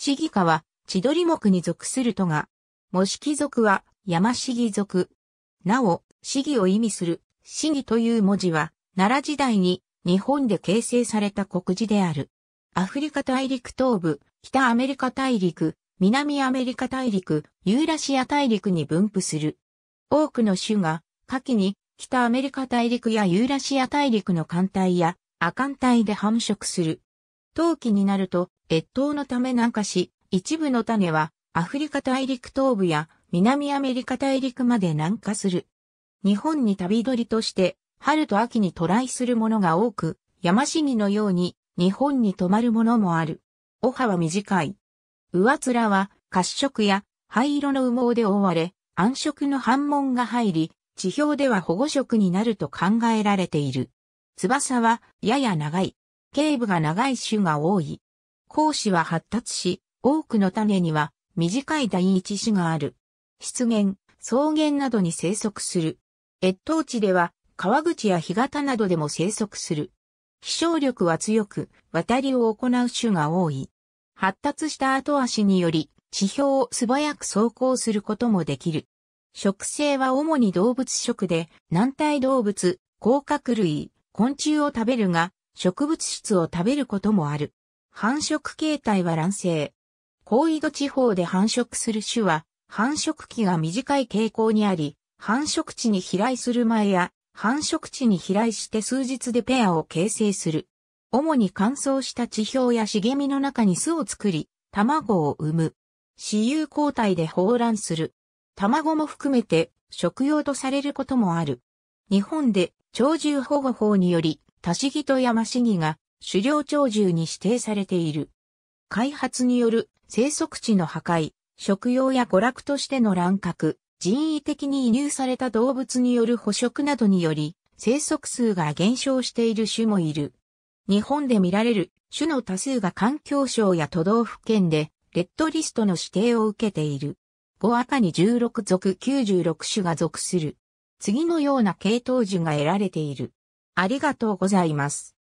シギカは、千鳥目に属するとが、模式族は、山シギ族。なお、シギを意味する、シギという文字は、奈良時代に、日本で形成された国字である。アフリカ大陸東部、北アメリカ大陸、南アメリカ大陸、ユーラシア大陸に分布する。多くの種が、夏季に、北アメリカ大陸やユーラシア大陸の艦隊や、亜艦隊で繁殖する。冬季になると、越冬のため南下し、一部の種はアフリカ大陸東部や南アメリカ大陸まで南下する。日本に旅鳥として春と秋に渡来するものが多く、山シギのように日本に泊まるものもある。オハは短い。上面は褐色や灰色の羽毛で覆われ、暗色の反紋が入り、地表では保護色になると考えられている。翼はやや長い。頸部が長い種が多い。講子は発達し、多くの種には短い第一種がある。湿原、草原などに生息する。越冬地では川口や干潟などでも生息する。飛翔力は強く、渡りを行う種が多い。発達した後足により、地表を素早く走行することもできる。食性は主に動物食で、軟体動物、甲殻類、昆虫を食べるが、植物質を食べることもある。繁殖形態は卵生。高緯度地方で繁殖する種は、繁殖期が短い傾向にあり、繁殖地に飛来する前や、繁殖地に飛来して数日でペアを形成する。主に乾燥した地表や茂みの中に巣を作り、卵を産む。私有交代で放卵する。卵も含めて食用とされることもある。日本で鳥獣保護法により、タシギとヤマシギが狩猟鳥獣に指定されている。開発による生息地の破壊、食用や娯楽としての乱獲、人為的に移入された動物による捕食などにより、生息数が減少している種もいる。日本で見られる種の多数が環境省や都道府県でレッドリストの指定を受けている。5赤に16属96種が属する。次のような系統樹が得られている。ありがとうございます。